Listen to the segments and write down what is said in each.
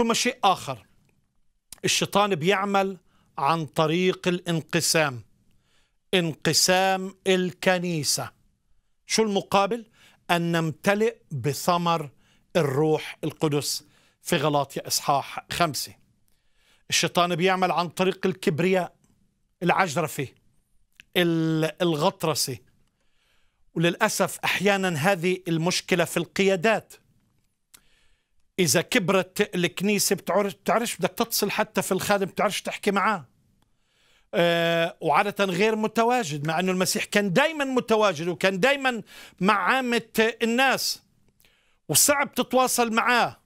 ثم شيء آخر الشيطان بيعمل عن طريق الانقسام انقسام الكنيسة شو المقابل؟ أن نمتلئ بثمر الروح القدس في غلاطيا إصحاح خمسة الشيطان بيعمل عن طريق الكبرياء العجرفة الغطرسة وللأسف أحيانا هذه المشكلة في القيادات إذا كبرت الكنيسة بتعرفش بدك تتصل حتى في الخادم بتعرفش تحكي معاه أه وعادة غير متواجد مع أنه المسيح كان دايما متواجد وكان دايما مع عامة الناس وصعب تتواصل معاه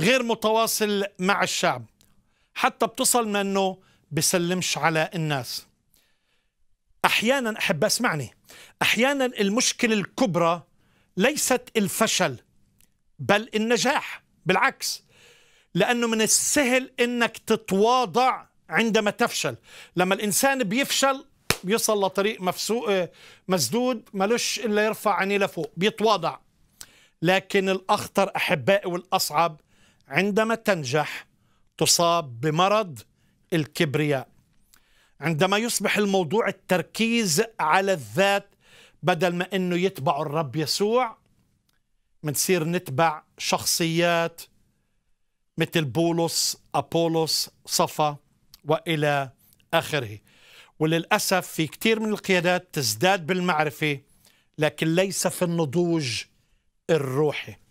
غير متواصل مع الشعب حتى بتصل منه بسلمش على الناس أحيانا أحب أسمعني أحيانا المشكلة الكبرى ليست الفشل بل النجاح بالعكس لأنه من السهل أنك تتواضع عندما تفشل لما الإنسان بيفشل بيوصل لطريق مفسوق آه، مسدود ملوش إلا يرفع عينيه لفوق بيتواضع لكن الأخطر أحبائي والأصعب عندما تنجح تصاب بمرض الكبرياء عندما يصبح الموضوع التركيز على الذات بدل ما انه يتبع الرب يسوع منصير نتبع شخصيات مثل بولس أبولوس صفا وإلى آخره وللأسف في كثير من القيادات تزداد بالمعرفة لكن ليس في النضوج الروحي